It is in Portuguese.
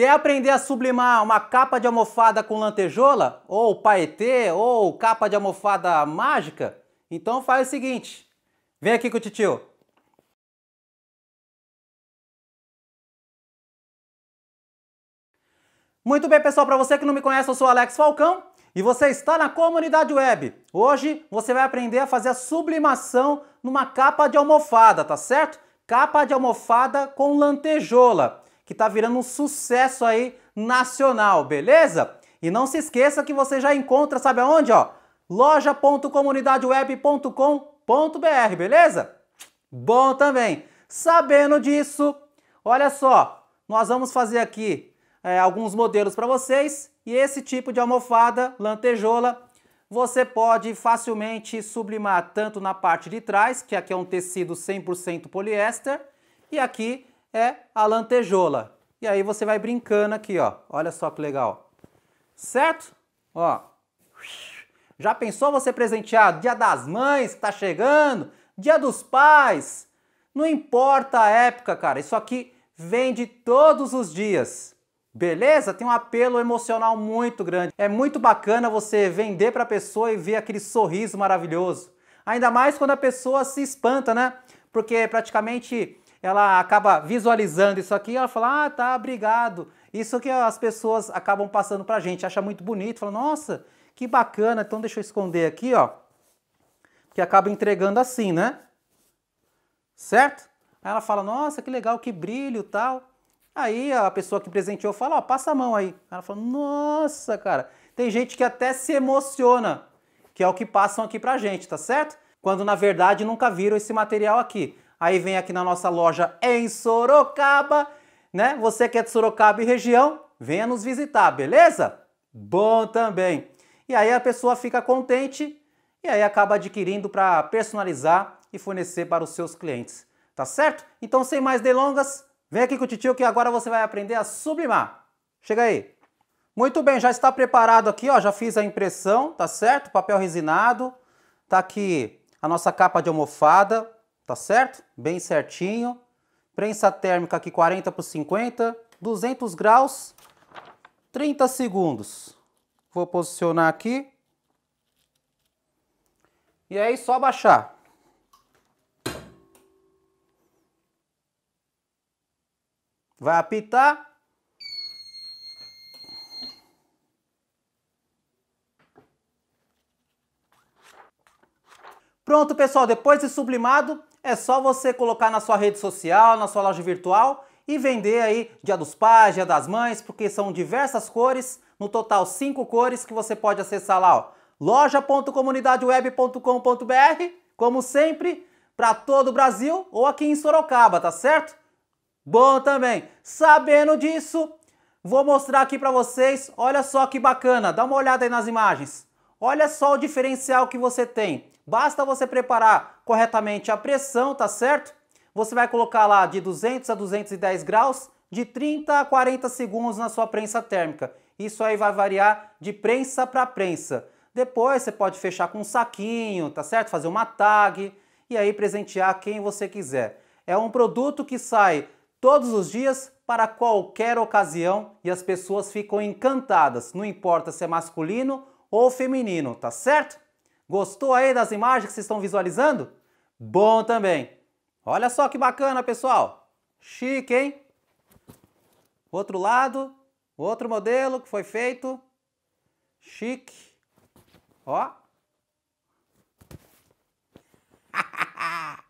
Quer aprender a sublimar uma capa de almofada com lantejola? Ou paetê? Ou capa de almofada mágica? Então faz o seguinte, vem aqui com o titio. Muito bem, pessoal, para você que não me conhece, eu sou Alex Falcão e você está na comunidade web. Hoje você vai aprender a fazer a sublimação numa capa de almofada, tá certo? Capa de almofada com lantejola que está virando um sucesso aí nacional, beleza? E não se esqueça que você já encontra, sabe aonde, ó? loja.comunidadeweb.com.br, beleza? Bom também. Sabendo disso, olha só, nós vamos fazer aqui é, alguns modelos para vocês e esse tipo de almofada, lantejola, você pode facilmente sublimar tanto na parte de trás, que aqui é um tecido 100% poliéster, e aqui é a lantejola. E aí você vai brincando aqui, ó. Olha só que legal. Certo? Ó. Já pensou você presentear Dia das Mães que tá chegando? Dia dos Pais? Não importa a época, cara. Isso aqui vende todos os dias. Beleza? Tem um apelo emocional muito grande. É muito bacana você vender para a pessoa e ver aquele sorriso maravilhoso. Ainda mais quando a pessoa se espanta, né? Porque praticamente ela acaba visualizando isso aqui, ela fala, ah, tá, obrigado. Isso que as pessoas acabam passando pra gente, acha muito bonito, fala, nossa, que bacana, então deixa eu esconder aqui, ó. Que acaba entregando assim, né? Certo? Aí ela fala, nossa, que legal, que brilho tal. Aí a pessoa que presenteou fala, ó, oh, passa a mão aí. Ela fala, nossa, cara. Tem gente que até se emociona, que é o que passam aqui pra gente, tá certo? Quando na verdade nunca viram esse material aqui aí vem aqui na nossa loja em Sorocaba, né? Você que é de Sorocaba e região, venha nos visitar, beleza? Bom também. E aí a pessoa fica contente e aí acaba adquirindo para personalizar e fornecer para os seus clientes, tá certo? Então sem mais delongas, vem aqui com o tio que agora você vai aprender a sublimar. Chega aí. Muito bem, já está preparado aqui, ó, já fiz a impressão, tá certo? Papel resinado, tá aqui a nossa capa de almofada, tá certo? Bem certinho. Prensa térmica aqui 40 por 50, 200 graus, 30 segundos. Vou posicionar aqui. E aí só baixar. Vai apitar, Pronto, pessoal, depois de sublimado, é só você colocar na sua rede social, na sua loja virtual e vender aí dia dos pais, dia das mães, porque são diversas cores, no total cinco cores que você pode acessar lá, ó, loja.comunidadeweb.com.br, como sempre, para todo o Brasil ou aqui em Sorocaba, tá certo? Bom também. Sabendo disso, vou mostrar aqui para vocês, olha só que bacana, dá uma olhada aí nas imagens. Olha só o diferencial que você tem. Basta você preparar corretamente a pressão, tá certo? Você vai colocar lá de 200 a 210 graus, de 30 a 40 segundos na sua prensa térmica. Isso aí vai variar de prensa para prensa. Depois você pode fechar com um saquinho, tá certo? Fazer uma tag e aí presentear quem você quiser. É um produto que sai todos os dias para qualquer ocasião e as pessoas ficam encantadas, não importa se é masculino ou feminino, tá certo? Gostou aí das imagens que vocês estão visualizando? Bom também! Olha só que bacana, pessoal! Chique, hein? Outro lado, outro modelo que foi feito. Chique. Ó.